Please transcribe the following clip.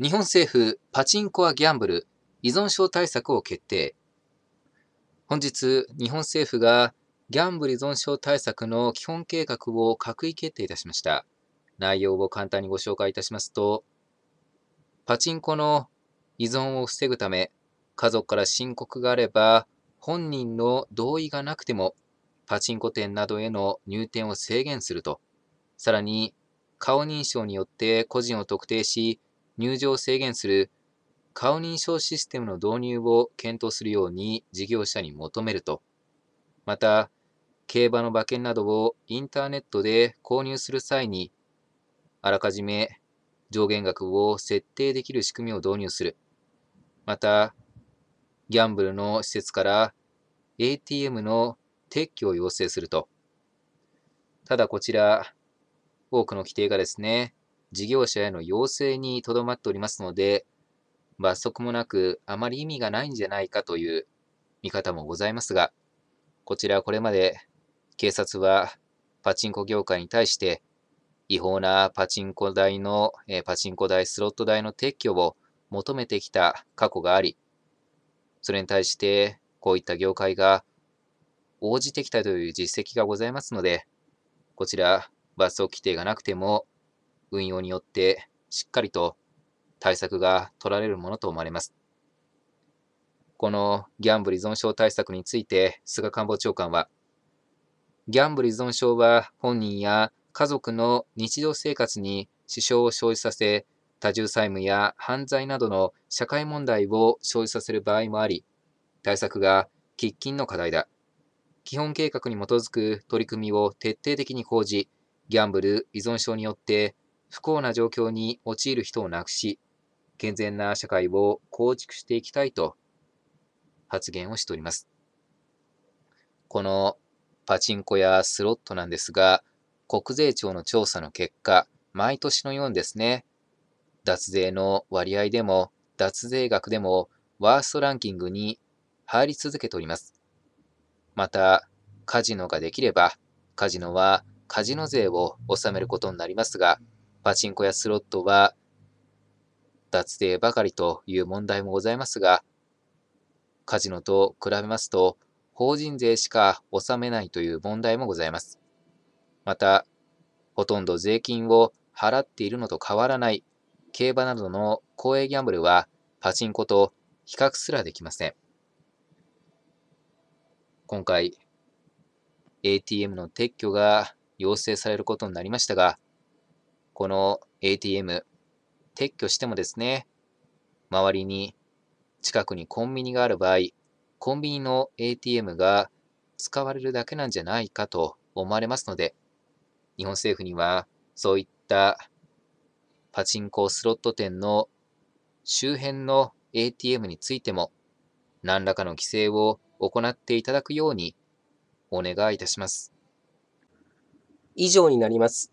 日本政府パチンコはギャンブル依存症対策を決定。本日、日本政府がギャンブル依存症対策の基本計画を閣議決定いたしました。内容を簡単にご紹介いたしますと、パチンコの依存を防ぐため、家族から申告があれば、本人の同意がなくても、パチンコ店などへの入店を制限すると、さらに、顔認証によって個人を特定し、入場を制限する顔認証システムの導入を検討するように事業者に求めると、また、競馬の馬券などをインターネットで購入する際に、あらかじめ上限額を設定できる仕組みを導入する。また、ギャンブルの施設から ATM の撤去を要請すると。ただこちら、多くの規定がですね、事業者への要請にとどまっておりますので、罰則もなく、あまり意味がないんじゃないかという見方もございますが、こちらはこれまで警察はパチンコ業界に対して違法なパチンコ台の、えパチンコ台、スロット台の撤去を求めてきた過去があり、それに対してこういった業界が応じてきたという実績がございますので、こちら罰則規定がなくても運用によってしっかりと対策が取られるものと思われます。このギャンブル依存症対策について菅官房長官は、ギャンブル依存症は本人や家族の日常生活に支障を生じさせ、多重債務や犯罪などの社会問題を生じさせる場合もあり、対策が喫緊の課題だ。基本計画に基づく取り組みを徹底的に講じ、ギャンブル依存症によって不幸な状況に陥る人をなくし、健全な社会を構築していきたいと発言をしております。このパチンコやスロットなんですが、国税庁の調査の結果、毎年のようにですね、脱税の割合でも脱税額でもワーストランキングに入り続けております。また、カジノができれば、カジノはカジノ税を納めることになりますが、パチンコやスロットは脱税ばかりという問題もございますが、カジノと比べますと、法人税しか納めないという問題もございます。また、ほとんど税金を払っているのと変わらない競馬などの公営ギャンブルは、パチンコと比較すらできません。今回、ATM の撤去が要請されることになりましたが、この ATM 撤去してもですね、周りに近くにコンビニがある場合、コンビニの ATM が使われるだけなんじゃないかと思われますので、日本政府にはそういったパチンコスロット店の周辺の ATM についても何らかの規制を行っていただくようにお願いいたします。以上になります。